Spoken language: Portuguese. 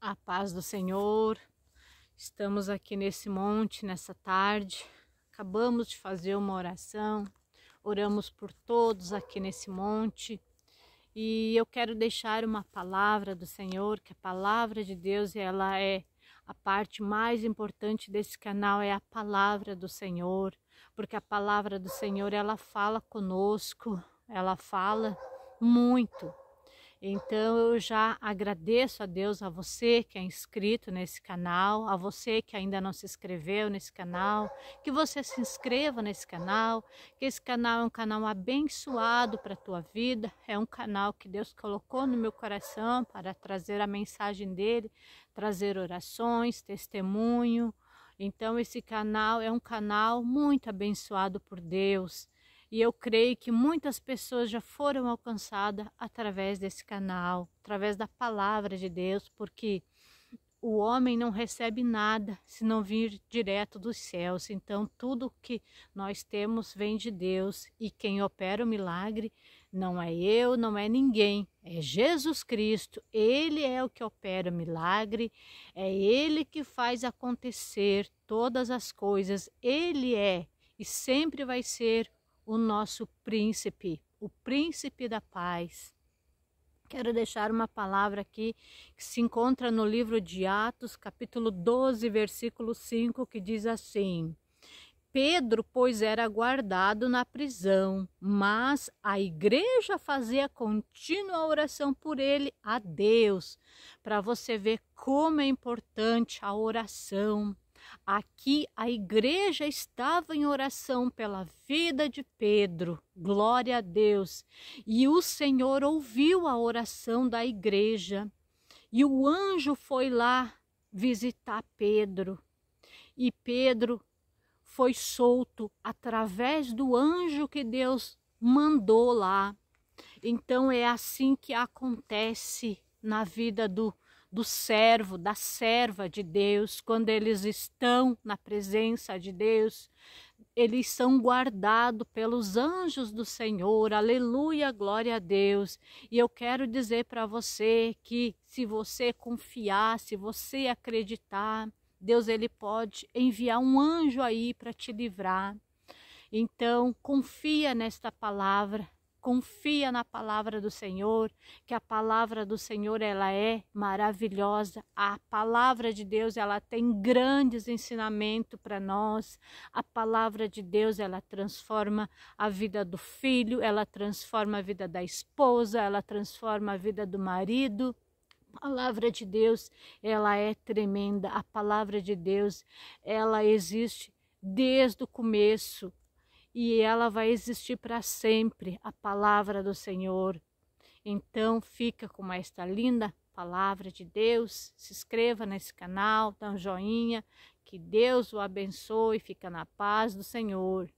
A paz do Senhor. Estamos aqui nesse monte nessa tarde. Acabamos de fazer uma oração. Oramos por todos aqui nesse monte. E eu quero deixar uma palavra do Senhor, que a palavra de Deus, ela é a parte mais importante desse canal é a palavra do Senhor, porque a palavra do Senhor ela fala conosco, ela fala muito então eu já agradeço a Deus, a você que é inscrito nesse canal, a você que ainda não se inscreveu nesse canal, que você se inscreva nesse canal, que esse canal é um canal abençoado para a tua vida, é um canal que Deus colocou no meu coração para trazer a mensagem dele, trazer orações, testemunho. Então esse canal é um canal muito abençoado por Deus. E eu creio que muitas pessoas já foram alcançadas através desse canal, através da palavra de Deus, porque o homem não recebe nada se não vir direto dos céus. Então, tudo que nós temos vem de Deus e quem opera o milagre não é eu, não é ninguém, é Jesus Cristo. Ele é o que opera o milagre, é ele que faz acontecer todas as coisas. Ele é e sempre vai ser o nosso príncipe, o príncipe da paz. Quero deixar uma palavra aqui que se encontra no livro de Atos, capítulo 12, versículo 5, que diz assim: Pedro, pois, era guardado na prisão, mas a igreja fazia contínua oração por ele a Deus. Para você ver como é importante a oração, Aqui a igreja estava em oração pela vida de Pedro, glória a Deus. E o Senhor ouviu a oração da igreja. E o anjo foi lá visitar Pedro. E Pedro foi solto através do anjo que Deus mandou lá. Então é assim que acontece na vida do do servo, da serva de Deus, quando eles estão na presença de Deus, eles são guardados pelos anjos do Senhor, aleluia, glória a Deus. E eu quero dizer para você que se você confiar, se você acreditar, Deus ele pode enviar um anjo aí para te livrar. Então, confia nesta palavra, confia na palavra do Senhor, que a palavra do Senhor ela é maravilhosa. A palavra de Deus ela tem grandes ensinamentos para nós. A palavra de Deus ela transforma a vida do filho, ela transforma a vida da esposa, ela transforma a vida do marido. A palavra de Deus, ela é tremenda. A palavra de Deus, ela existe desde o começo e ela vai existir para sempre a palavra do Senhor. Então, fica com esta linda palavra de Deus. Se inscreva nesse canal, dá um joinha. Que Deus o abençoe. e Fica na paz do Senhor.